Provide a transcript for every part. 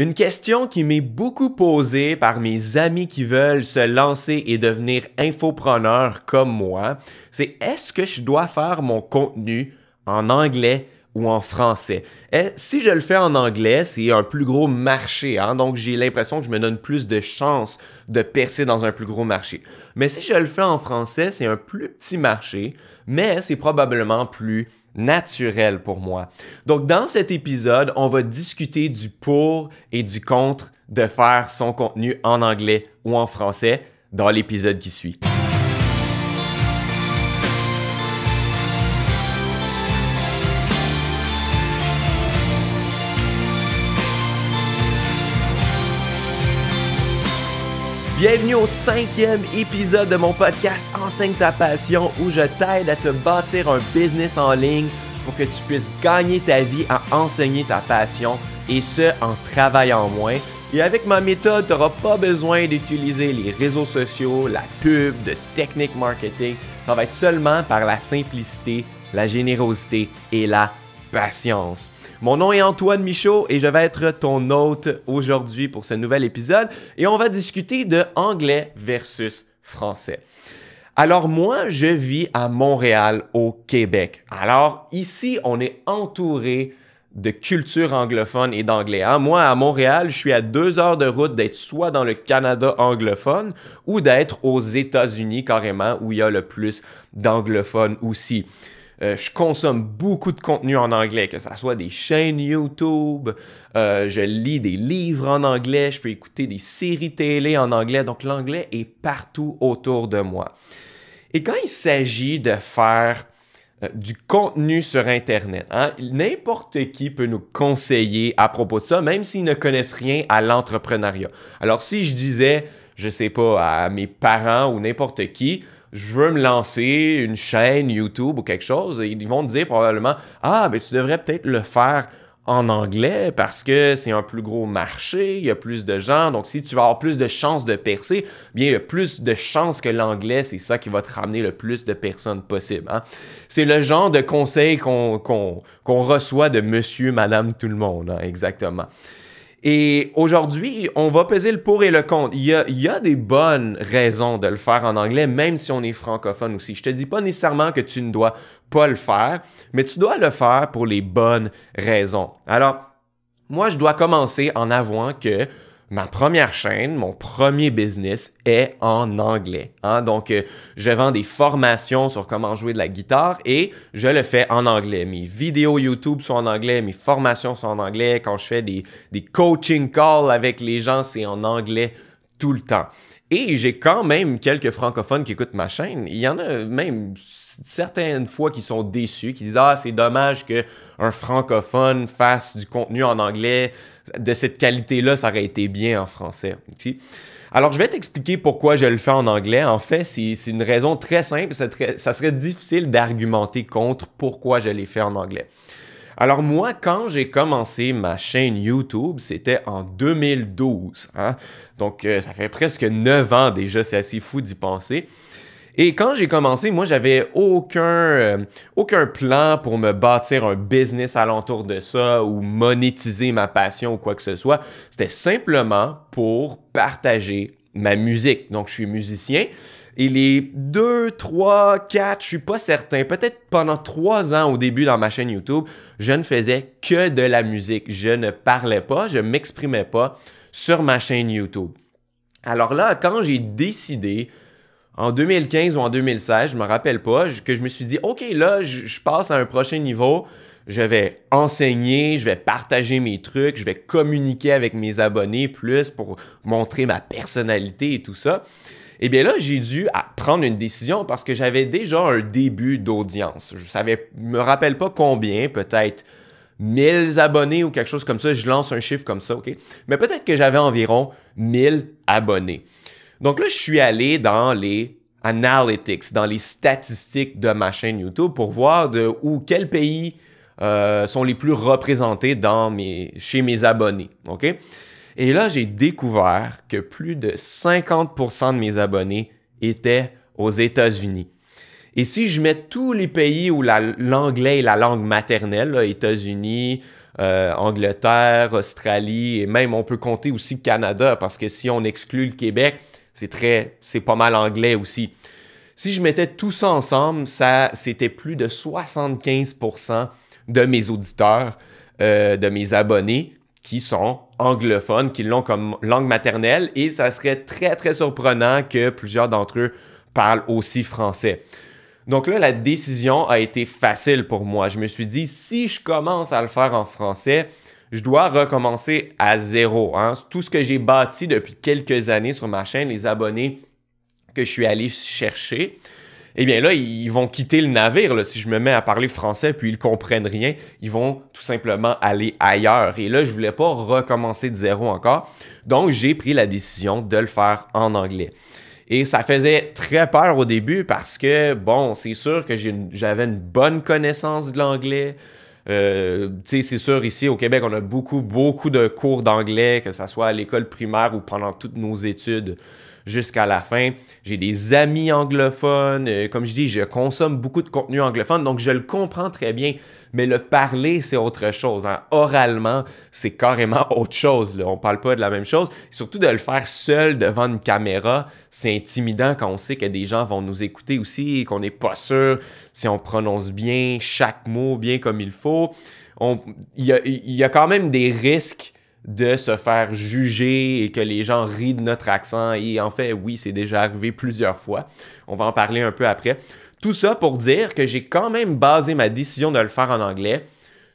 Une question qui m'est beaucoup posée par mes amis qui veulent se lancer et devenir infopreneurs comme moi, c'est est-ce que je dois faire mon contenu en anglais ou en français. Eh, si je le fais en anglais, c'est un plus gros marché, hein, donc j'ai l'impression que je me donne plus de chances de percer dans un plus gros marché. Mais si je le fais en français, c'est un plus petit marché, mais c'est probablement plus naturel pour moi. Donc dans cet épisode, on va discuter du pour et du contre de faire son contenu en anglais ou en français dans l'épisode qui suit. Bienvenue au cinquième épisode de mon podcast Enseigne ta passion où je t'aide à te bâtir un business en ligne pour que tu puisses gagner ta vie à enseigner ta passion et ce en travaillant moins. Et avec ma méthode, tu n'auras pas besoin d'utiliser les réseaux sociaux, la pub, de technique marketing. Ça va être seulement par la simplicité, la générosité et la patience. Mon nom est Antoine Michaud et je vais être ton hôte aujourd'hui pour ce nouvel épisode et on va discuter de anglais versus français. Alors moi, je vis à Montréal, au Québec. Alors ici, on est entouré de culture anglophone et d'anglais. Hein. Moi, à Montréal, je suis à deux heures de route d'être soit dans le Canada anglophone ou d'être aux États-Unis carrément, où il y a le plus d'anglophones aussi. Euh, je consomme beaucoup de contenu en anglais, que ce soit des chaînes YouTube, euh, je lis des livres en anglais, je peux écouter des séries télé en anglais, donc l'anglais est partout autour de moi. Et quand il s'agit de faire euh, du contenu sur Internet. Hein, n'importe qui peut nous conseiller à propos de ça, même s'ils ne connaissent rien à l'entrepreneuriat. Alors si je disais, je ne sais pas, à mes parents ou n'importe qui, je veux me lancer une chaîne YouTube ou quelque chose, ils vont te dire probablement Ah, mais ben, tu devrais peut-être le faire en anglais parce que c'est un plus gros marché, il y a plus de gens. Donc, si tu vas avoir plus de chances de percer, bien, il y a plus de chances que l'anglais, c'est ça qui va te ramener le plus de personnes possible. Hein. C'est le genre de conseil qu'on reçoit de monsieur, madame, tout le monde, hein, exactement. Et aujourd'hui, on va peser le pour et le contre. Il y, a, des bonnes raisons de le faire en anglais, même si on est francophone aussi. Je te dis pas nécessairement que tu ne dois pas le faire, mais tu dois le faire pour les bonnes raisons. Alors, moi, je dois commencer en avouant que ma première chaîne, mon premier business est en anglais. Hein. Donc, euh, je vends des formations sur comment jouer de la guitare et je le fais en anglais. Mes vidéos YouTube sont en anglais, mes formations sont en anglais. Quand je fais des coaching calls avec les gens, c'est en anglais tout le temps. Et j'ai quand même quelques francophones qui écoutent ma chaîne. Il y en a même certaines fois qui sont déçus, qui disent Ah, c'est dommage qu'un francophone fasse du contenu en anglais de cette qualité-là, ça aurait été bien en français. Alors, je vais t'expliquer pourquoi je le fais en anglais. En fait, c'est une raison très simple. Ça, ça serait difficile d'argumenter contre pourquoi je l'ai fait en anglais. Alors moi, quand j'ai commencé ma chaîne YouTube, c'était en 2012. Hein. Donc euh, ça fait presque 9 ans déjà, c'est assez fou d'y penser. Et quand j'ai commencé, moi, j'avais aucun, euh, aucun plan pour me bâtir un business alentour de ça ou monétiser ma passion ou quoi que ce soit. C'était simplement pour partager ma musique. Donc, je suis musicien et les 2, 3, 4, je suis pas certain, peut-être pendant 3 ans au début dans ma chaîne YouTube, je ne faisais que de la musique. Je ne parlais pas, je m'exprimais pas sur ma chaîne YouTube. Alors là, quand j'ai décidé en 2015 ou en 2016, je me rappelle pas, que je me suis dit, OK, là, je, passe à un prochain niveau, je vais enseigner, je vais partager mes trucs, je vais communiquer avec mes abonnés plus pour montrer ma personnalité et tout ça. Eh bien là, j'ai dû ah, prendre une décision parce que j'avais déjà un début d'audience. Je ne me rappelle pas combien, peut-être 1000 abonnés ou quelque chose comme ça. Je lance un chiffre comme ça, OK? Mais peut-être que j'avais environ 1000 abonnés. Donc là, je suis allé dans les analytics, dans les statistiques de ma chaîne YouTube pour voir de où, quel pays euh, sont les plus représentés dans mes, chez mes abonnés, OK? Et là, j'ai découvert que plus de 50% de mes abonnés étaient aux États-Unis. Et si je mets tous les pays où l'anglais est la langue maternelle, États-Unis, euh, Angleterre, Australie, et même on peut compter aussi Canada, parce que si on exclut le Québec, c'est très, c'est pas mal anglais aussi. Si je mettais tout ça ensemble, ça, c'était plus de 75% de mes auditeurs, euh, de mes abonnés qui sont anglophones, qui l'ont comme langue maternelle, et ça serait très, très surprenant que plusieurs d'entre eux parlent aussi français. Donc là, la décision a été facile pour moi. Je me suis dit, si je commence à le faire en français, je dois recommencer à zéro. Hein. Tout ce que j'ai bâti depuis quelques années sur ma chaîne, les abonnés que je suis allé chercher, eh bien là, ils vont quitter le navire. Si je me mets à parler français puis ils comprennent rien, ils vont tout simplement aller ailleurs. Et là, je ne voulais pas recommencer de zéro encore. Donc, j'ai pris la décision de le faire en anglais. Et ça faisait très peur au début parce que, bon, c'est sûr que j'avais une bonne connaissance de l'anglais. Euh, c'est sûr, ici au Québec, on a beaucoup, beaucoup de cours d'anglais, que ce soit à l'école primaire ou pendant toutes nos études jusqu'à la fin. J'ai des amis anglophones. Euh, comme je dis, je consomme beaucoup de contenu anglophone, donc je le comprends très bien. Mais le parler, c'est autre chose. Hein. Oralement, c'est carrément autre chose. On ne parle pas de la même chose. surtout de le faire seul devant une caméra, c'est intimidant quand on sait que des gens vont nous écouter aussi et qu'on n'est pas sûr si on prononce bien chaque mot bien comme il faut. Il y a quand même des risques de se faire juger et que les gens rient de notre accent. Et en fait, oui, c'est déjà arrivé plusieurs fois. On va en parler un peu après. Tout ça pour dire que j'ai quand même basé ma décision de le faire en anglais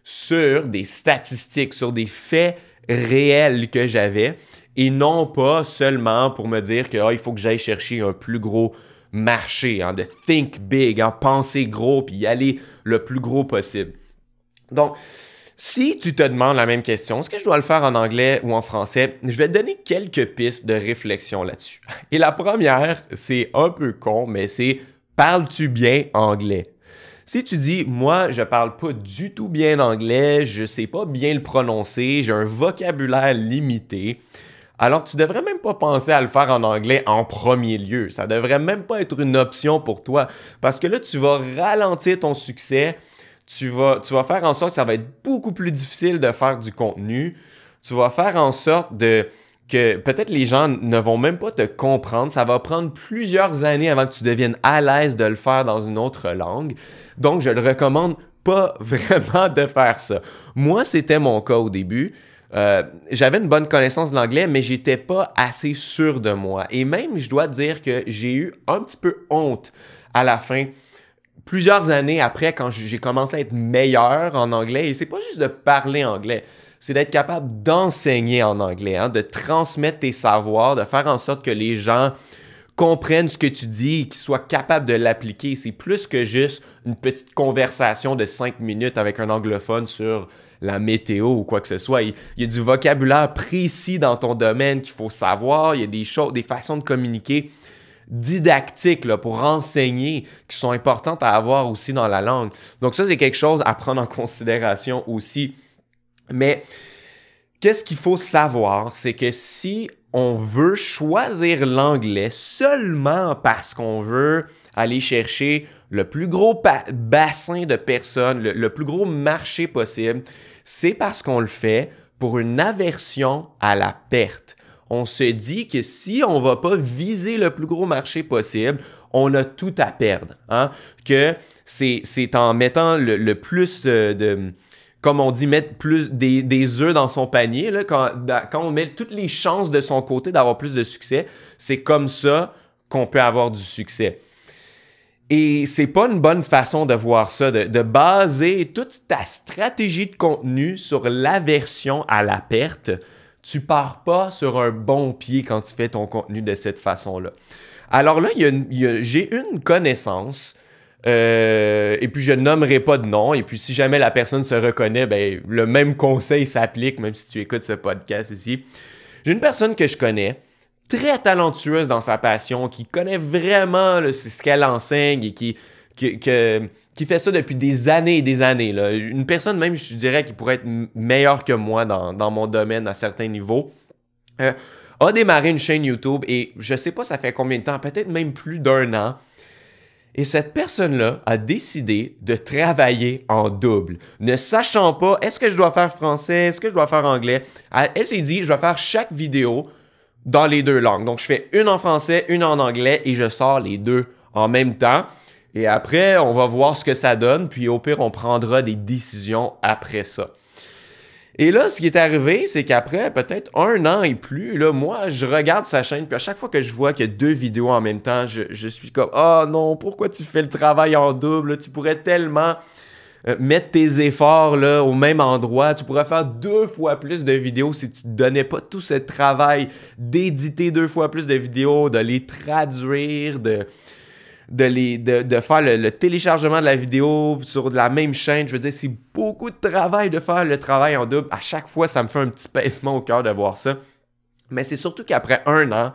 sur des statistiques, sur des faits réels que j'avais et non pas seulement pour me dire que ah, il faut que j'aille chercher un plus gros marché, en hein, de think big, en hein, penser gros puis y aller le plus gros possible. Donc, si tu te demandes la même question, est-ce que je dois le faire en anglais ou en français, je vais te donner quelques pistes de réflexion là-dessus. Et la première, c'est un peu con, mais c'est parles-tu bien anglais? Si tu dis moi je parle pas du tout bien anglais, je sais pas bien le prononcer, j'ai un vocabulaire limité, alors tu devrais même pas penser à le faire en anglais en premier lieu. Ça devrait même pas être une option pour toi parce que là tu vas ralentir ton succès tu vas, tu vas faire en sorte que ça va être beaucoup plus difficile de faire du contenu. Tu vas faire en sorte de que peut-être les gens ne vont même pas te comprendre. Ça va prendre plusieurs années avant que tu deviennes à l'aise de le faire dans une autre langue. Donc, je le recommande pas vraiment de faire ça. Moi, c'était mon cas au début. Euh, j'avais une bonne connaissance de l'anglais, mais j'étais pas assez sûr de moi. Et même, je dois dire que j'ai eu un petit peu honte à la fin plusieurs années après, quand j'ai commencé à être meilleur en anglais, et c'est pas juste de parler anglais, c'est d'être capable d'enseigner en anglais, hein, de transmettre tes savoirs, de faire en sorte que les gens comprennent ce que tu dis et qu'ils soient capables de l'appliquer. C'est plus que juste une petite conversation de cinq minutes avec un anglophone sur la météo ou quoi que ce soit. Il, il y a du vocabulaire précis dans ton domaine qu'il faut savoir, il y a des choses, des façons de communiquer didactiques pour enseigner qui sont importantes à avoir aussi dans la langue. Donc ça, c'est quelque chose à prendre en considération aussi. Mais qu'est-ce qu'il faut savoir, c'est que si on veut choisir l'anglais seulement parce qu'on veut aller chercher le plus gros bassin de personnes, le plus gros marché possible, c'est parce qu'on le fait pour une aversion à la perte on se dit que si on va pas viser le plus gros marché possible, on a tout à perdre. Hein. Que c'est en mettant le, plus de, comme on dit, mettre plus des, des œufs dans son panier, quand, on met toutes les chances de son côté d'avoir plus de succès, c'est comme ça qu'on peut avoir du succès. Et c'est pas une bonne façon de voir ça, de, de, baser toute ta stratégie de contenu sur l'aversion à la perte tu pars pas sur un bon pied quand tu fais ton contenu de cette façon-là. Alors là, j'ai une connaissance, euh, et puis je nommerai pas de nom, et puis si jamais la personne se reconnaît, ben, le même conseil s'applique, même si tu écoutes ce podcast ici. J'ai une personne que je connais, très talentueuse dans sa passion, qui connaît vraiment ce qu'elle enseigne et qui qui, fait ça depuis des années et des années. Une personne même, je dirais, qui pourrait être meilleure que moi dans, mon domaine à certains niveaux, euh, a démarré une chaîne YouTube et je sais pas ça fait combien de temps, peut-être même plus d'un an. Et cette personne-là a décidé de travailler en double, ne sachant pas est-ce que je dois faire français, est-ce que je dois faire anglais. Elle, s'est dit, je vais faire chaque vidéo dans les deux langues. Donc, je fais une en français, une en anglais et je sors les deux en même temps. Et après, on va voir ce que ça donne, puis au pire, on prendra des décisions après ça. Et là, ce qui est arrivé, c'est qu'après peut-être un an et plus, là, moi, je regarde sa chaîne, puis à chaque fois que je vois qu'il y a deux vidéos en même temps, je, suis comme Ah oh non, pourquoi tu fais le travail en double? Tu pourrais tellement euh, mettre tes efforts là, au même endroit. Tu pourrais faire deux fois plus de vidéos si tu ne donnais pas tout ce travail d'éditer deux fois plus de vidéos, de les traduire, de, de, de, faire le, téléchargement de la vidéo sur la même chaîne. Je veux dire, c'est beaucoup de travail de faire le travail en double. À chaque fois, ça me fait un petit pincement au cœur de voir ça. Mais c'est surtout qu'après un an,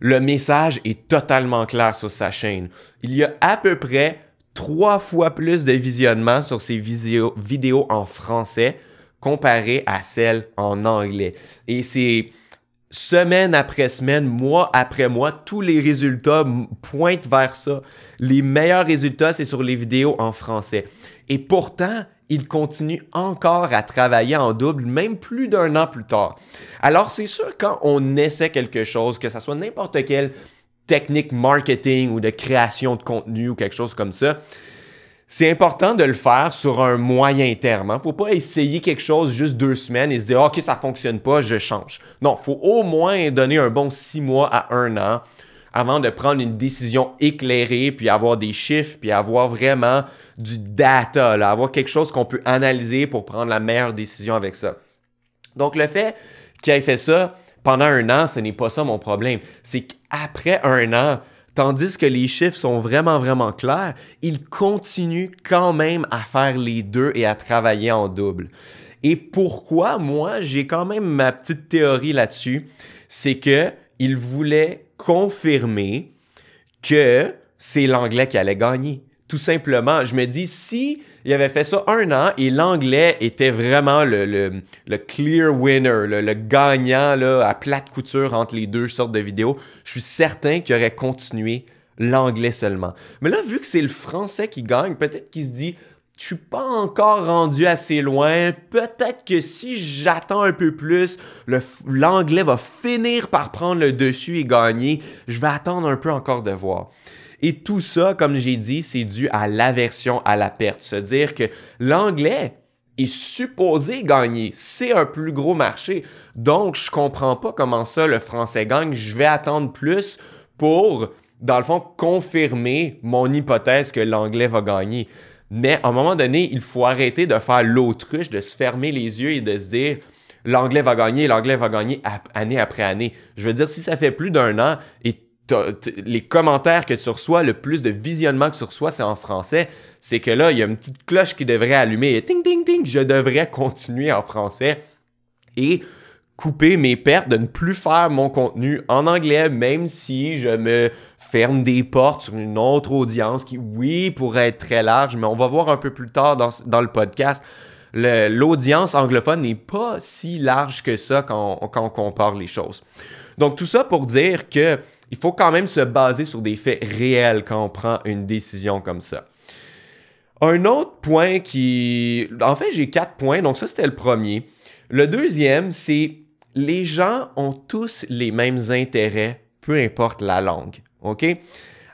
le message est totalement clair sur sa chaîne. Il y a à peu près trois fois plus de visionnement sur ses vidéos en français comparé à celles en anglais. Et c'est semaine après semaine, mois après mois, tous les résultats pointent vers ça. Les meilleurs résultats, c'est sur les vidéos en français. Et pourtant, il continue encore à travailler en double, même plus d'un an plus tard. Alors c'est sûr, quand on essaie quelque chose, que ce soit n'importe quelle technique marketing ou de création de contenu ou quelque chose comme ça, c'est important de le faire sur un moyen terme. Il hein. ne faut pas essayer quelque chose juste deux semaines et se dire OK, ça ne fonctionne pas, je change. Non, il faut au moins donner un bon six mois à un an avant de prendre une décision éclairée, puis avoir des chiffres, puis avoir vraiment du data, là, avoir quelque chose qu'on peut analyser pour prendre la meilleure décision avec ça. Donc le fait qu'il ait fait ça pendant un an, ce n'est pas ça mon problème. C'est qu'après un an, Tandis que les chiffres sont vraiment, vraiment clairs, il continuent quand même à faire les deux et à travailler en double. Et pourquoi, moi, j'ai quand même ma petite théorie là-dessus, c'est que voulait voulaient confirmer que c'est l'anglais qui allait gagner. Tout simplement, je me dis, si il avait fait ça un an et l'anglais était vraiment le, le, clear winner, le, gagnant là, à plate couture entre les deux sortes de vidéos. Je suis certain qu'il aurait continué l'anglais seulement. Mais là, vu que c'est le français qui gagne, peut-être qu'il se dit je suis pas encore rendu assez loin. Peut-être que si j'attends un peu plus, l'anglais va finir par prendre le dessus et gagner. Je vais attendre un peu encore de voir. Et tout ça, comme j'ai dit, c'est dû à l'aversion à la perte. Se dire que l'anglais est supposé gagner. C'est un plus gros marché. Donc, je comprends pas comment ça, le français gagne. Je vais attendre plus pour, dans le fond, confirmer mon hypothèse que l'anglais va gagner. Mais à un moment donné, il faut arrêter de faire l'autruche, de se fermer les yeux et de se dire l'anglais va gagner, l'anglais va gagner année après année. Je veux dire, si ça fait plus d'un an et les commentaires que tu reçois, le plus de visionnement que tu reçois, c'est en français. C'est que là, il y a une petite cloche qui devrait allumer ting, ting, ting, je devrais continuer en français et couper mes pertes, de ne plus faire mon contenu en anglais, même si je me ferme des portes sur une autre audience qui, oui, pourrait être très large, mais on va voir un peu plus tard dans, le podcast. L'audience anglophone n'est pas si large que ça quand quand on compare les choses. Donc, tout ça pour dire que il faut quand même se baser sur des faits réels quand on prend une décision comme ça. Un autre point qui... En fait, j'ai quatre points, donc ça, c'était le premier. Le deuxième, c'est les gens ont tous les mêmes intérêts, peu importe la langue. OK?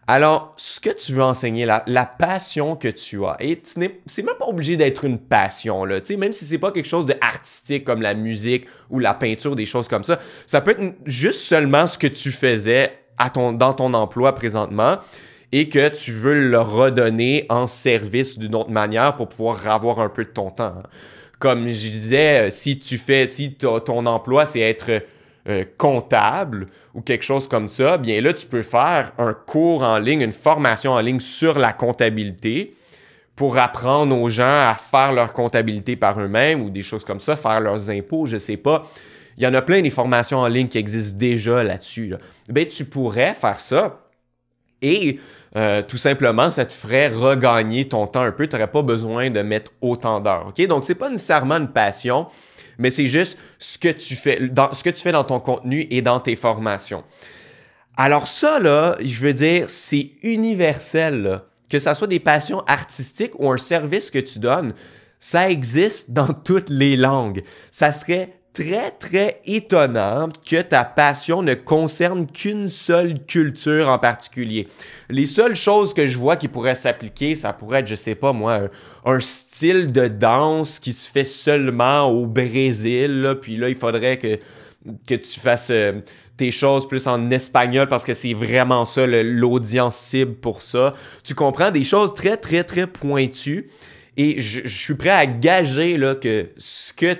Alors, ce que tu veux enseigner, la, passion que tu as, et c'est même pas obligé d'être une passion, là, même si c'est pas quelque chose d'artistique comme la musique ou la peinture, des choses comme ça, ça peut être juste seulement ce que tu faisais dans ton emploi présentement et que tu veux le redonner en service d'une autre manière pour pouvoir avoir un peu de ton temps. Hein. Comme je disais, euh, si tu fais, si ton emploi c'est être euh, comptable ou quelque chose comme ça, bien là tu peux faire un cours en ligne, une formation en ligne sur la comptabilité pour apprendre aux gens à faire leur comptabilité par eux-mêmes ou des choses comme ça, faire leurs impôts, je sais pas. Il y en a plein des formations en ligne qui existent déjà là-dessus. Ben, tu pourrais faire ça et euh, tout simplement, ça te ferait regagner ton temps un peu. Tu n'aurais pas besoin de mettre autant d'heures. Donc, ce n'est pas nécessairement une passion, mais c'est juste ce que, tu fais dans, ce que tu fais dans ton contenu et dans tes formations. Alors ça, là, je veux dire, c'est universel. Que ce soit des passions artistiques ou un service que tu donnes, ça existe dans toutes les langues. Ça serait très, très étonnante que ta passion ne concerne qu'une seule culture en particulier. Les seules choses que je vois qui pourraient s'appliquer, ça pourrait être, je sais pas moi, un, style de danse qui se fait seulement au Brésil, là, puis là, il faudrait que, que tu fasses euh, tes choses plus en espagnol parce que c'est vraiment ça l'audience cible pour ça. Tu comprends des choses très, très, très pointues. Et je, suis prêt à gager là, que ce que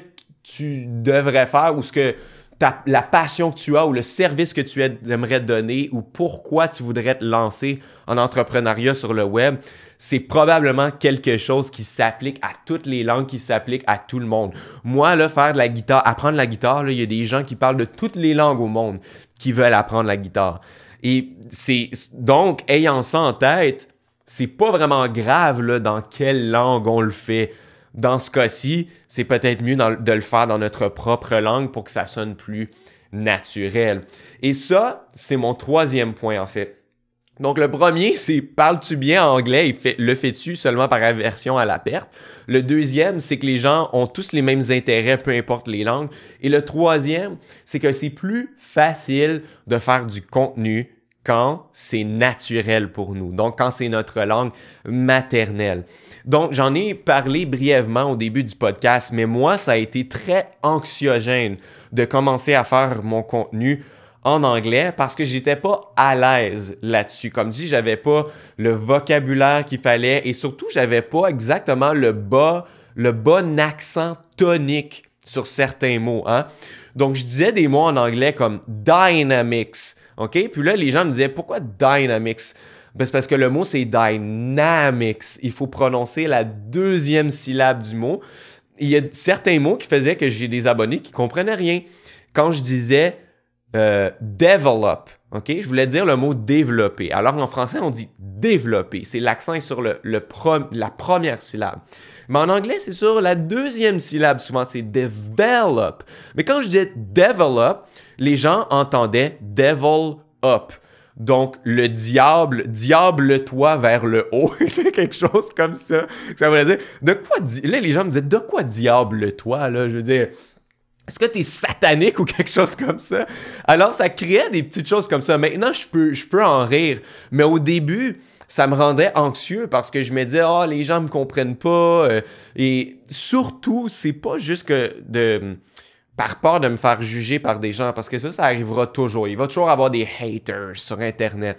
tu devrais faire ou ce que ta, la passion que tu as ou le service que tu aimerais donner ou pourquoi tu voudrais te lancer en entrepreneuriat sur le web, c'est probablement quelque chose qui s'applique à toutes les langues, qui s'applique à tout le monde. Moi, là, faire de la guitare, apprendre la guitare, il y a des gens qui parlent de toutes les langues au monde qui veulent apprendre la guitare. Et c'est donc, ayant ça en tête, c'est pas vraiment grave là, dans quelle langue on le fait dans ce cas-ci, c'est peut-être mieux de le faire dans notre propre langue pour que ça sonne plus naturel. Et ça, c'est mon troisième point en fait. Donc le premier, c'est parles-tu bien anglais et le fais-tu seulement par aversion à la perte. Le deuxième, c'est que les gens ont tous les mêmes intérêts, peu importe les langues. Et le troisième, c'est que c'est plus facile de faire du contenu quand c'est naturel pour nous, donc quand c'est notre langue maternelle. Donc j'en ai parlé brièvement au début du podcast, mais moi, ça a été très anxiogène de commencer à faire mon contenu en anglais parce que j'étais pas à l'aise là-dessus. Comme dit, j'avais pas le vocabulaire qu'il fallait et surtout j'avais pas exactement le le bon accent tonique sur certains mots. Hein. Donc je disais des mots en anglais comme dynamics, OK? Puis là, les gens me disaient, pourquoi Dynamics? Ben, c'est parce que le mot, c'est Dynamics. Il faut prononcer la deuxième syllabe du mot. Il y a certains mots qui faisaient que j'ai des abonnés qui ne comprenaient rien. Quand je disais euh, develop, OK? Je voulais dire le mot développer. Alors en français, on dit développer. C'est l'accent sur le, la première syllabe. Mais en anglais, c'est sur la deuxième syllabe, souvent, c'est develop. Mais quand je dis develop, les gens entendaient devil up. Donc, le diable, diable-toi vers le haut. quelque chose comme ça. Ça voulait dire, de quoi, là, les gens me disaient, de quoi diable-toi, là? Je veux dire, est-ce que t'es satanique ou quelque chose comme ça? Alors, ça créait des petites choses comme ça. Maintenant, je peux, je peux en rire. Mais au début, ça me rendait anxieux parce que je me disais, oh, les gens me comprennent pas. Euh, et surtout, c'est pas juste que de par peur de me faire juger par des gens, parce que ça, ça arrivera toujours. Il va toujours avoir des haters sur Internet.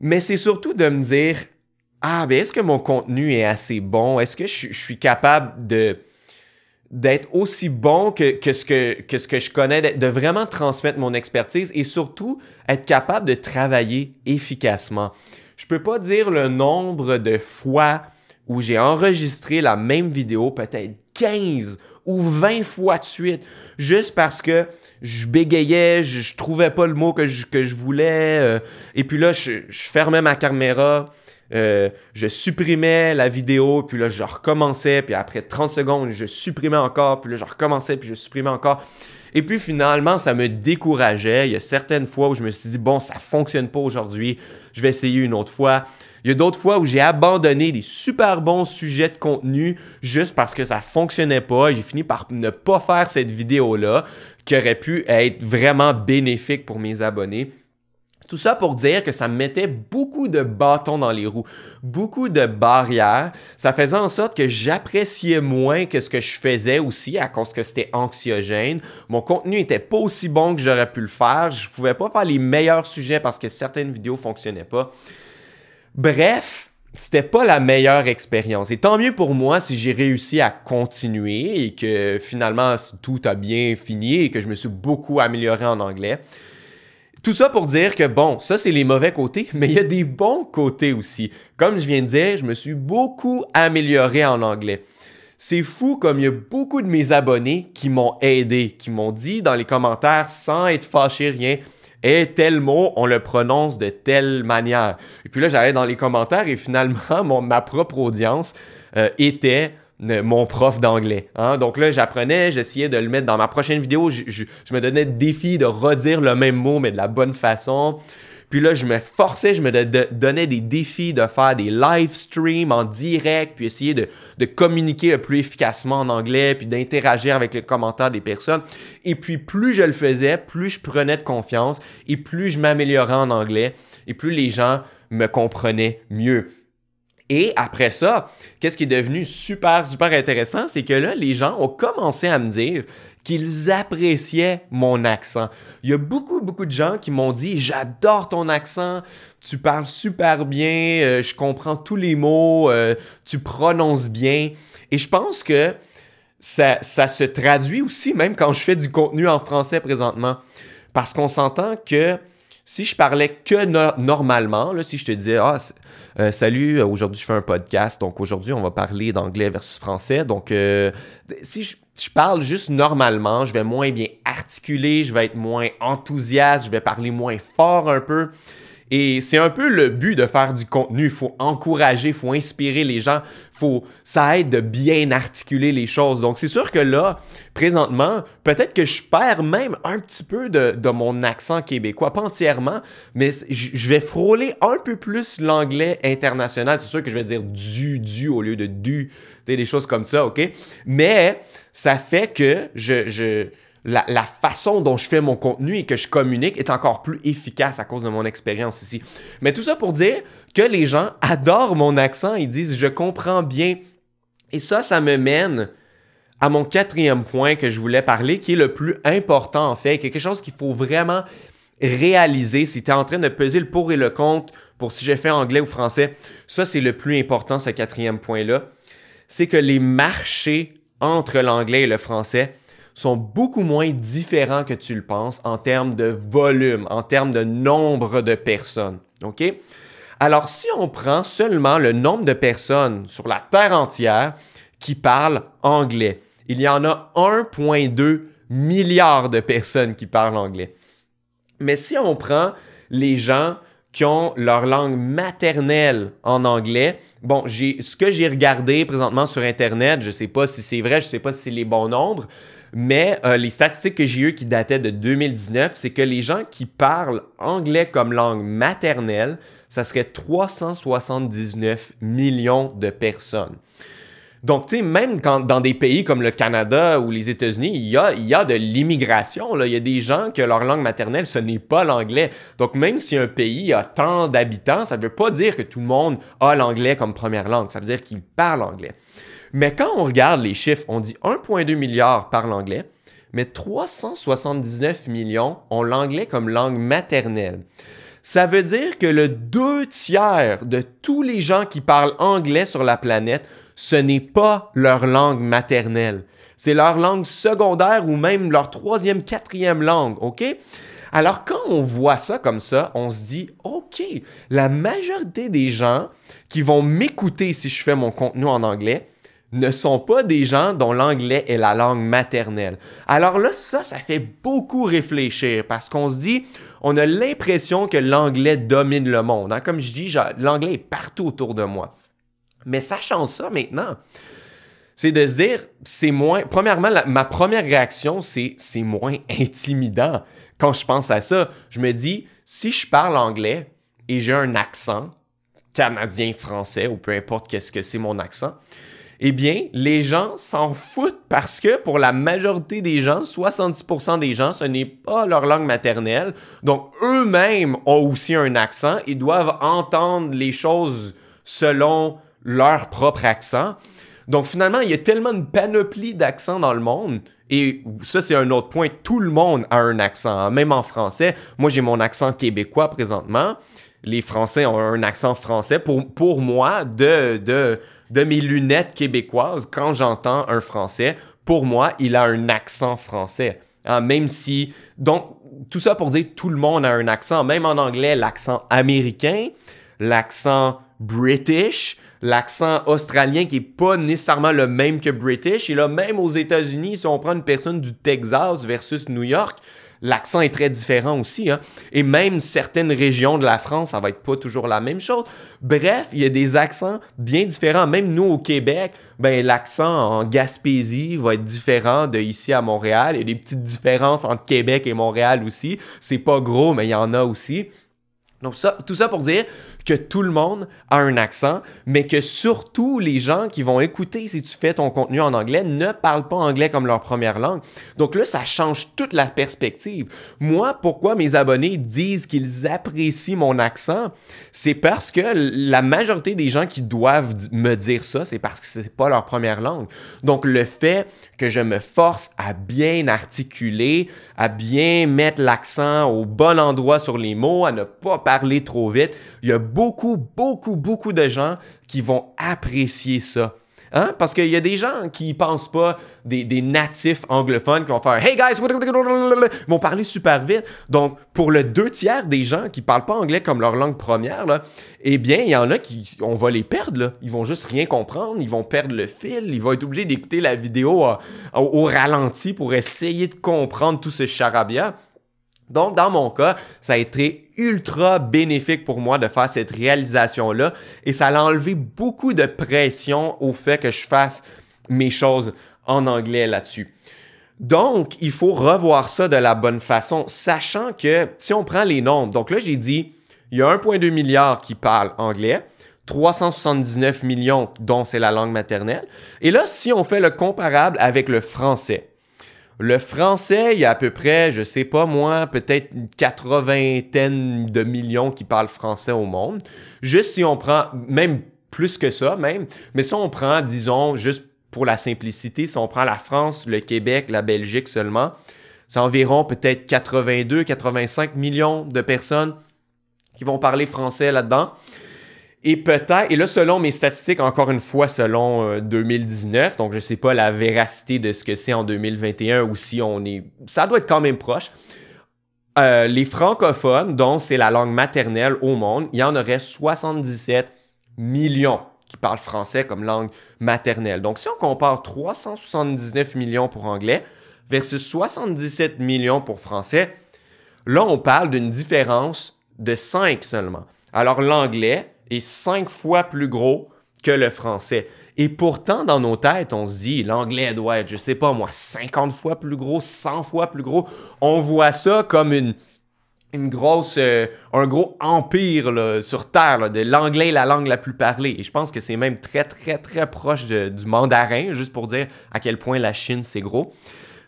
Mais c'est surtout de me dire, ah, ben est-ce que mon contenu est assez bon? Est-ce que je, suis capable de d'être aussi bon que, ce que, que ce que je connais, de vraiment transmettre mon expertise et surtout être capable de travailler efficacement. Je peux pas dire le nombre de fois où j'ai enregistré la même vidéo, peut-être 15 ou 20 fois de suite, juste parce que je bégayais, je, trouvais pas le mot que je, voulais, euh, et puis là, je, fermais ma caméra, euh, je supprimais la vidéo, puis là, je recommençais, puis après 30 secondes, je supprimais encore, puis là, je recommençais, puis je supprimais encore. Et puis finalement, ça me décourageait. Il y a certaines fois où je me suis dit, bon, ça fonctionne pas aujourd'hui, je vais essayer une autre fois. Il y a d'autres fois où j'ai abandonné des super bons sujets de contenu juste parce que ça fonctionnait pas. J'ai fini par ne pas faire cette vidéo-là qui aurait pu être vraiment bénéfique pour mes abonnés. Tout ça pour dire que ça mettait beaucoup de bâtons dans les roues, beaucoup de barrières. Ça faisait en sorte que j'appréciais moins que ce que je faisais aussi à cause que c'était anxiogène. Mon contenu n'était pas aussi bon que j'aurais pu le faire. Je pouvais pas faire les meilleurs sujets parce que certaines vidéos fonctionnaient pas. Bref, c'était pas la meilleure expérience. Et tant mieux pour moi si j'ai réussi à continuer et que finalement tout a bien fini et que je me suis beaucoup amélioré en anglais. Tout ça pour dire que bon, ça c'est les mauvais côtés, mais il y a des bons côtés aussi. Comme je viens de dire, je me suis beaucoup amélioré en anglais. C'est fou comme il y a beaucoup de mes abonnés qui m'ont aidé, qui m'ont dit dans les commentaires sans être fâché rien. Et eh, tel mot, on le prononce de telle manière. Et puis là, j'allais dans les commentaires et finalement, ma propre audience euh, était mon prof d'anglais. Hein? Donc là, j'apprenais, j'essayais de le mettre dans ma prochaine vidéo. Je, me donnais le défi de redire le même mot, mais de la bonne façon. Puis là, je me forçais, je me donnais des défis de faire des live streams en direct, puis essayer de, de communiquer plus efficacement en anglais, puis d'interagir avec les commentaires des personnes. Et puis, plus je le faisais, plus je prenais de confiance, et plus je m'améliorais en anglais, et plus les gens me comprenaient mieux. Et après ça, qu'est-ce qui est devenu super, super intéressant, c'est que là, les gens ont commencé à me dire qu'ils appréciaient mon accent. Il y a beaucoup, beaucoup de gens qui m'ont dit, j'adore ton accent, tu parles super bien, euh, je comprends tous les mots, euh, tu prononces bien. Et je pense que ça, ça se traduit aussi, même quand je fais du contenu en français présentement. Parce qu'on s'entend que si je parlais que normalement, là, si je te disais, ah, euh, salut, euh, aujourd'hui je fais un podcast, donc aujourd'hui on va parler d'anglais versus français, donc euh, si je, parle juste normalement, je vais moins bien articuler, je vais être moins enthousiaste, je vais parler moins fort un peu. Et c'est un peu le but de faire du contenu. Il faut encourager, il faut inspirer les gens, faut, ça aide de bien articuler les choses. Donc c'est sûr que là, présentement, peut-être que je perds même un petit peu de, mon accent québécois, pas entièrement, mais je vais frôler un peu plus l'anglais international. C'est sûr que je vais dire du, du au lieu de du, tu sais, des choses comme ça, OK? Mais ça fait que je la, façon dont je fais mon contenu et que je communique est encore plus efficace à cause de mon expérience ici. Mais tout ça pour dire que les gens adorent mon accent, ils disent je comprends bien. Et ça, ça me mène à mon quatrième point que je voulais parler, qui est le plus important en fait, quelque chose qu'il faut vraiment réaliser si tu es en train de peser le pour et le contre pour si j'ai fait anglais ou français. Ça, c'est le plus important, ce quatrième point-là. C'est que les marchés entre l'anglais et le français sont beaucoup moins différents que tu le penses en termes de volume, en termes de nombre de personnes. OK? Alors, si on prend seulement le nombre de personnes sur la Terre entière qui parlent anglais, il y en a 1,2 milliard de personnes qui parlent anglais. Mais si on prend les gens qui ont leur langue maternelle en anglais. Bon, ce que j'ai regardé présentement sur Internet, je ne sais pas si c'est vrai, je ne sais pas si c'est les bons nombres, mais euh, les statistiques que j'ai eues qui dataient de 2019, c'est que les gens qui parlent anglais comme langue maternelle, ça serait 379 millions de personnes. Donc, tu sais, même quand, dans des pays comme le Canada ou les États-Unis, il y a, y a de l'immigration. Il y a des gens que leur langue maternelle, ce n'est pas l'anglais. Donc, même si un pays a tant d'habitants, ça ne veut pas dire que tout le monde a l'anglais comme première langue. Ça veut dire qu'il parle anglais. Mais quand on regarde les chiffres, on dit 1,2 milliard parlent anglais, mais 379 millions ont l'anglais comme langue maternelle. Ça veut dire que le deux tiers de tous les gens qui parlent anglais sur la planète, ce n'est pas leur langue maternelle. C'est leur langue secondaire ou même leur troisième, quatrième langue, OK? Alors quand on voit ça comme ça, on se dit, OK, la majorité des gens qui vont m'écouter si je fais mon contenu en anglais, ne sont pas des gens dont l'anglais est la langue maternelle. Alors là, ça, ça fait beaucoup réfléchir parce qu'on se dit, on a l'impression que l'anglais domine le monde. Hein. Comme je dis, l'anglais est partout autour de moi. Mais sachant ça maintenant, c'est de se dire, c'est moins. Premièrement, ma première réaction, c'est c'est moins intimidant. Quand je pense à ça, je me dis, si je parle anglais et j'ai un accent, canadien, français ou peu importe qu'est-ce que c'est mon accent, eh bien, les gens s'en foutent parce que pour la majorité des gens, 70% des gens, ce n'est pas leur langue maternelle. Donc, eux-mêmes ont aussi un accent et doivent entendre les choses selon leur propre accent. Donc, finalement, il y a tellement une panoplie d'accents dans le monde. Et ça, c'est un autre point. Tout le monde a un accent, hein, même en français. Moi, j'ai mon accent québécois présentement les Français ont un accent français. Pour, pour moi, de de mes lunettes québécoises, quand j'entends un Français, pour moi, il a un accent français. Ah, même si... Donc, tout ça pour dire tout le monde a un accent, même en anglais, l'accent américain, l'accent british, l'accent australien qui est pas nécessairement le même que british. Et là, même aux États-Unis, si on prend une personne du Texas versus New York, l'accent est très différent aussi. Hein. Et même certaines régions de la France, ça va être pas toujours la même chose. Bref, il y a des accents bien différents. Même nous, au Québec, ben, l'accent en Gaspésie va être différent de ici à Montréal. Il y a des petites différences entre Québec et Montréal aussi. C'est pas gros, mais il y en a aussi. Donc ça, tout ça pour dire, que tout le monde a un accent, mais que surtout les gens qui vont écouter si tu fais ton contenu en anglais ne parlent pas anglais comme leur première langue. Donc là, ça change toute la perspective. Moi, pourquoi mes abonnés disent qu'ils apprécient mon accent, c'est parce que la majorité des gens qui doivent me dire ça, c'est parce que c'est pas leur première langue. Donc le fait que je me force à bien articuler, à bien mettre l'accent au bon endroit sur les mots, à ne pas parler trop vite, il y a beaucoup, beaucoup, beaucoup de gens qui vont apprécier ça. Hein? Parce qu'il y a des gens qui pensent pas, des, natifs anglophones qui vont faire Hey guys, ils vont parler super vite. Donc, pour le deux tiers des gens qui parlent pas anglais comme leur langue première, eh bien, il y en a qui, on va les perdre. Ils vont juste rien comprendre, ils vont perdre le fil, ils vont être obligés d'écouter la vidéo euh, au, ralenti pour essayer de comprendre tout ce charabia. Donc, dans mon cas, ça a été ultra bénéfique pour moi de faire cette réalisation-là et ça a enlevé beaucoup de pression au fait que je fasse mes choses en anglais là-dessus. Donc, il faut revoir ça de la bonne façon, sachant que si on prend les nombres, donc là, j'ai dit, il y a 1,2 milliard qui parlent anglais, 379 millions dont c'est la langue maternelle. Et là, si on fait le comparable avec le français, le français, il y a à peu près, je sais pas moi, peut-être une quatre-vingtaine de millions qui parlent français au monde. Juste si on prend, même plus que ça même, mais si on prend, disons, juste pour la simplicité, si on prend la France, le Québec, la Belgique seulement, c'est environ peut-être 82, 85 millions de personnes qui vont parler français là-dedans. Et peut-être, et là, selon mes statistiques, encore une fois, selon 2019, euh, donc je ne sais pas la véracité de ce que c'est en 2021 ou si on est. Ça doit être quand même proche. Euh, les francophones, dont c'est la langue maternelle au monde, il y en aurait 77 millions qui parlent français comme langue maternelle. Donc, si on compare 379 millions pour anglais versus 77 millions pour français, là, on parle d'une différence de 5 seulement. Alors, l'anglais, est cinq fois plus gros que le français. Et pourtant, dans nos têtes, on se dit, l'anglais doit être, je sais pas moi, 50 fois plus gros, 100 fois plus gros. On voit ça comme une, une grosse, euh, un gros empire sur Terre, de l'anglais la langue la plus parlée. Et je pense que c'est même très, très, très proche du mandarin, juste pour dire à quel point la Chine, c'est gros.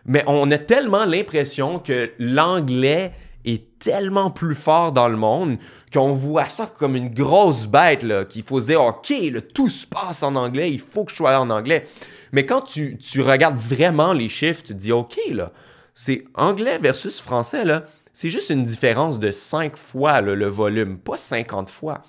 Mais on a tellement l'impression que l'anglais tellement plus fort dans le monde qu'on voit ça comme une grosse bête, qu'il faut se dire, OK, tout se passe en anglais, il faut que je sois en anglais. Mais quand tu, regardes vraiment les chiffres, tu te dis, OK, c'est anglais versus français, là, c'est juste une différence de 5 fois le volume, pas 50 fois.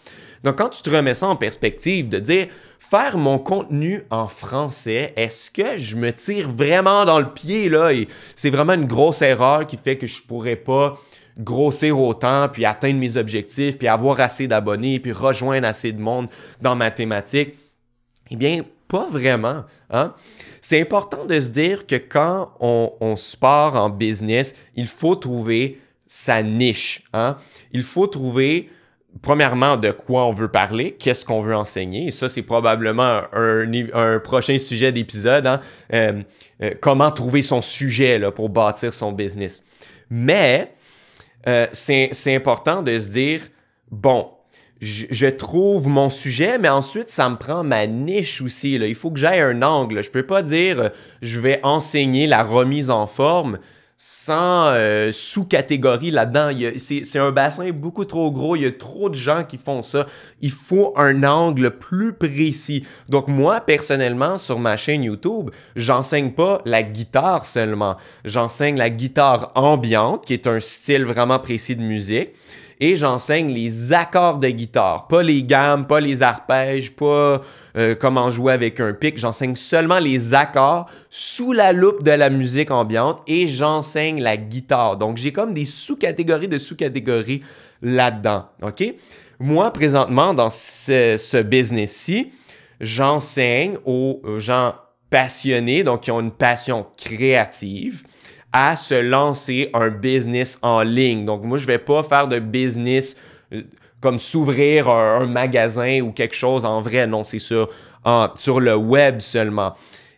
Donc, quand tu te remets ça en perspective, de dire faire mon contenu en français, est-ce que je me tire vraiment dans le pied là? c'est vraiment une grosse erreur qui fait que je pourrais pas grossir autant, puis atteindre mes objectifs, puis avoir assez d'abonnés, puis rejoindre assez de monde dans ma thématique? Eh bien, pas vraiment. Hein. C'est important de se dire que quand on, se part en business, il faut trouver sa niche. Hein? Il faut trouver, premièrement, de quoi on veut parler, qu'est-ce qu'on veut enseigner. Et ça, c'est probablement un, prochain sujet d'épisode. Hein, euh, euh, comment trouver son sujet là, pour bâtir son business. Mais euh, c'est important de se dire, bon, je, trouve mon sujet, mais ensuite, ça me prend ma niche aussi. Il faut que j'aille un angle. Je ne peux pas dire, euh, je vais enseigner la remise en forme sans euh, sous-catégorie là-dedans. C'est un bassin beaucoup trop gros. Il y a trop de gens qui font ça. Il faut un angle plus précis. Donc moi, personnellement, sur ma chaîne YouTube, j'enseigne pas la guitare seulement. J'enseigne la guitare ambiante, qui est un style vraiment précis de musique et j'enseigne les accords de guitare, pas les gammes, pas les arpèges, pas euh, comment jouer avec un pic. J'enseigne seulement les accords sous la loupe de la musique ambiante et j'enseigne la guitare. Donc, j'ai comme des sous-catégories de sous-catégories là-dedans. OK? Moi, présentement, dans ce business-ci, j'enseigne aux gens passionnés, donc qui ont une passion créative à se lancer un business en ligne. Donc, moi, je ne vais pas faire de business euh, comme s'ouvrir un, magasin ou quelque chose en vrai. Non, c'est sur, sur le web seulement.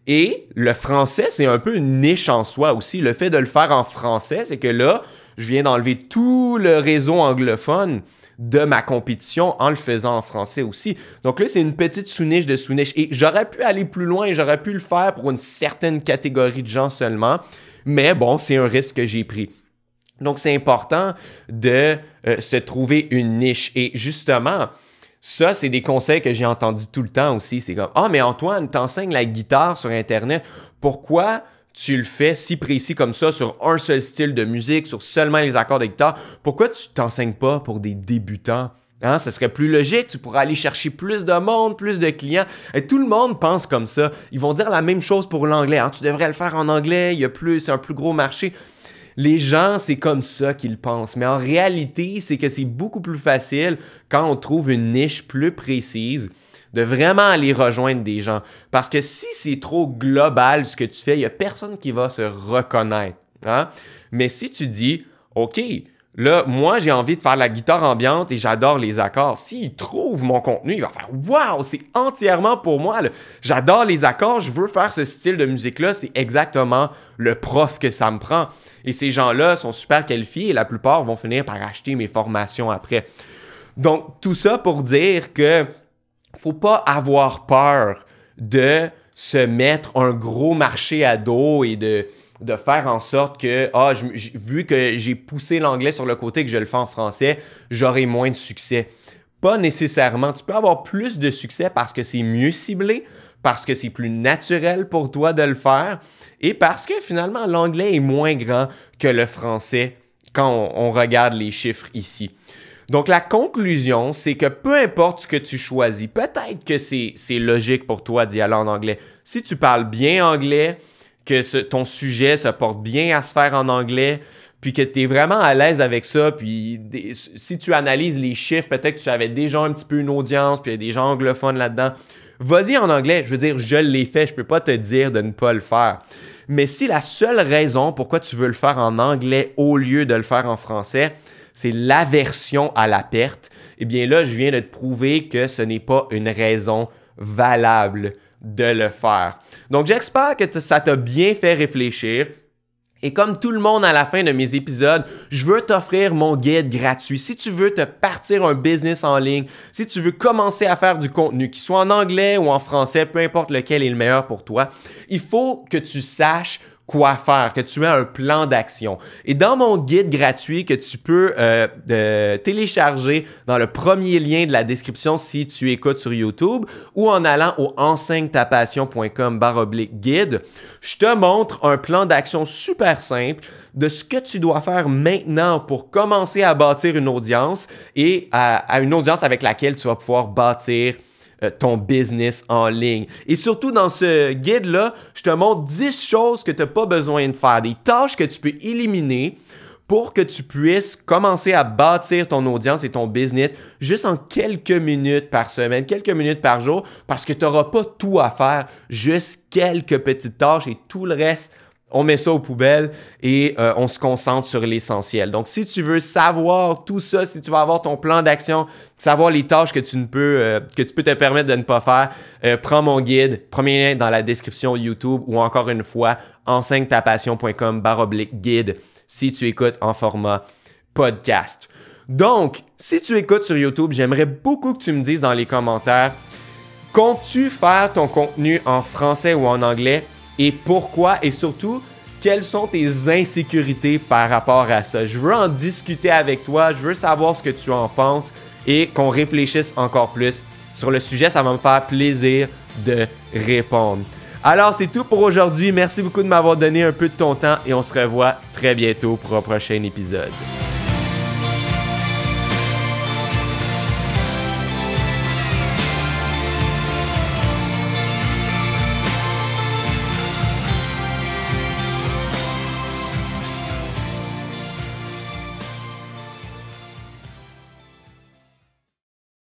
Et le français, c'est un peu une niche en soi aussi. Le fait de le faire en français, c'est que là, je viens d'enlever tout le réseau anglophone de ma compétition en le faisant en français aussi. Donc là, c'est une petite sous-niche de sous-niche. Et j'aurais pu aller plus loin, et j'aurais pu le faire pour une certaine catégorie de gens seulement. Mais bon, c'est un risque que j'ai pris. Donc, c'est important de euh, se trouver une niche. Et justement, ça, c'est des conseils que j'ai entendus tout le temps aussi. C'est comme, ah, mais Antoine, t'enseignes la guitare sur Internet. Pourquoi tu le fais si précis comme ça sur un seul style de musique, sur seulement les accords de guitare? Pourquoi tu t'enseignes pas pour des débutants? Hein, ce serait plus logique, tu pourrais aller chercher plus de monde, plus de clients. Et tout le monde pense comme ça. Ils vont dire la même chose pour l'anglais. Hein, tu devrais le faire en anglais, il y a plus, c'est un plus gros marché. Les gens, c'est comme ça qu'ils pensent. Mais en réalité, c'est que c'est beaucoup plus facile quand on trouve une niche plus précise de vraiment aller rejoindre des gens. Parce que si c'est trop global ce que tu fais, il n'y a personne qui va se reconnaître. Hein? Mais si tu dis, OK, Là, moi, j'ai envie de faire la guitare ambiante et j'adore les accords. S'il trouve mon contenu, il va faire Waouh, c'est entièrement pour moi. J'adore les accords, je veux faire ce style de musique-là. C'est exactement le prof que ça me prend. Et ces gens-là sont super qualifiés et la plupart vont finir par acheter mes formations après. Donc, tout ça pour dire que faut pas avoir peur de se mettre un gros marché à dos et de, de faire en sorte que, ah, vu que j'ai poussé l'anglais sur le côté que je le fais en français, j'aurai moins de succès. Pas nécessairement. Tu peux avoir plus de succès parce que c'est mieux ciblé, parce que c'est plus naturel pour toi de le faire et parce que finalement l'anglais est moins grand que le français quand on regarde les chiffres ici. Donc la conclusion, c'est que peu importe ce que tu choisis, peut-être que c'est logique pour toi d'y aller en anglais. Si tu parles bien anglais, que ton sujet se porte bien à se faire en anglais, puis que tu es vraiment à l'aise avec ça, puis si tu analyses les chiffres, peut-être que tu avais déjà un petit peu une audience, puis il y a des gens anglophones là-dedans. Vas-y en anglais, je veux dire, je l'ai fait, je peux pas te dire de ne pas le faire. Mais si la seule raison pourquoi tu veux le faire en anglais au lieu de le faire en français, c'est l'aversion à la perte, eh bien là, je viens de te prouver que ce n'est pas une raison valable de le faire. Donc j'espère que ça t'a bien fait réfléchir. Et comme tout le monde à la fin de mes épisodes, je veux t'offrir mon guide gratuit. Si tu veux te partir un business en ligne, si tu veux commencer à faire du contenu, qu'il soit en anglais ou en français, peu importe lequel est le meilleur pour toi, il faut que tu saches quoi faire, que tu aies un plan d'action. Et dans mon guide gratuit que tu peux euh, télécharger dans le premier lien de la description si tu écoutes sur YouTube ou en allant au enseignetapassion.com baroblique guide, je te montre un plan d'action super simple de ce que tu dois faire maintenant pour commencer à bâtir une audience et à une audience avec laquelle tu vas pouvoir bâtir euh, ton business en ligne. Et surtout, dans ce guide-là, je te montre 10 choses que tu n'as pas besoin de faire, des tâches que tu peux éliminer pour que tu puisses commencer à bâtir ton audience et ton business juste en quelques minutes par semaine, quelques minutes par jour, parce que tu n'auras pas tout à faire, juste quelques petites tâches et tout le reste on met ça aux poubelles et euh, on se concentre sur l'essentiel. Donc, si tu veux savoir tout ça, si tu veux avoir ton plan d'action, savoir les tâches que tu ne peux, euh, que tu peux te permettre de ne pas faire, euh, prends mon guide, premier lien dans la description YouTube ou encore une fois, enseignetapassion.com baroblique guide si tu écoutes en format podcast. Donc, si tu écoutes sur YouTube, j'aimerais beaucoup que tu me dises dans les commentaires, comptes-tu faire ton contenu en français ou en anglais? et pourquoi et surtout quelles sont tes insécurités par rapport à ça. Je veux en discuter avec toi, je veux savoir ce que tu en penses et qu'on réfléchisse encore plus sur le sujet. Ça va me faire plaisir de répondre. Alors, c'est tout pour aujourd'hui. Merci beaucoup de m'avoir donné un peu de ton temps et on se revoit très bientôt pour un prochain épisode.